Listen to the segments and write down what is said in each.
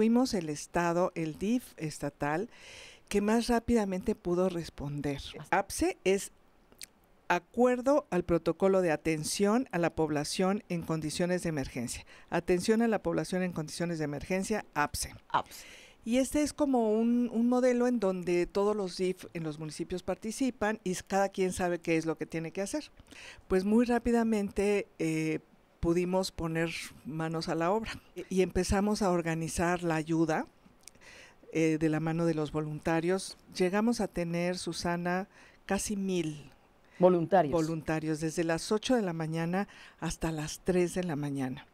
fuimos el Estado, el DIF estatal, que más rápidamente pudo responder. APSE es acuerdo al protocolo de atención a la población en condiciones de emergencia. Atención a la población en condiciones de emergencia, APSE. Y este es como un, modelo en donde todos los DIF en los municipios participan y cada quien sabe qué es lo que tiene que hacer. Pues muy rápidamente eh, pudimos poner manos a la obra y empezamos a organizar la ayuda eh, de la mano de los voluntarios. Llegamos a tener, Susana, casi mil voluntarios. Voluntarios, desde las 8 de la mañana hasta las 3 de la mañana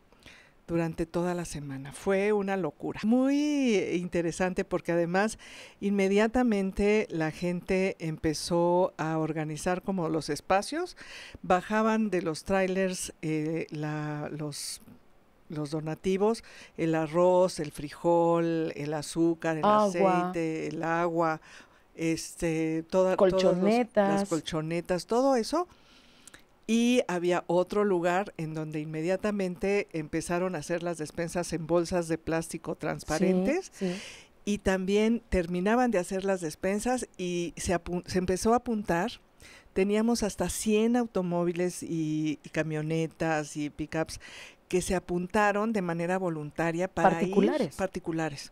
durante toda la semana. Fue una locura. Muy interesante porque además inmediatamente la gente empezó a organizar como los espacios, bajaban de los trailers eh, los los donativos, el arroz, el frijol, el azúcar, el aceite, el agua, este, colchonetas. las colchonetas, todo eso y había otro lugar en donde inmediatamente empezaron a hacer las despensas en bolsas de plástico transparentes. Y también terminaban de hacer las despensas y se, empezó a apuntar teníamos hasta 100 automóviles y, camionetas y pickups que se apuntaron de manera voluntaria para particulares. particulares.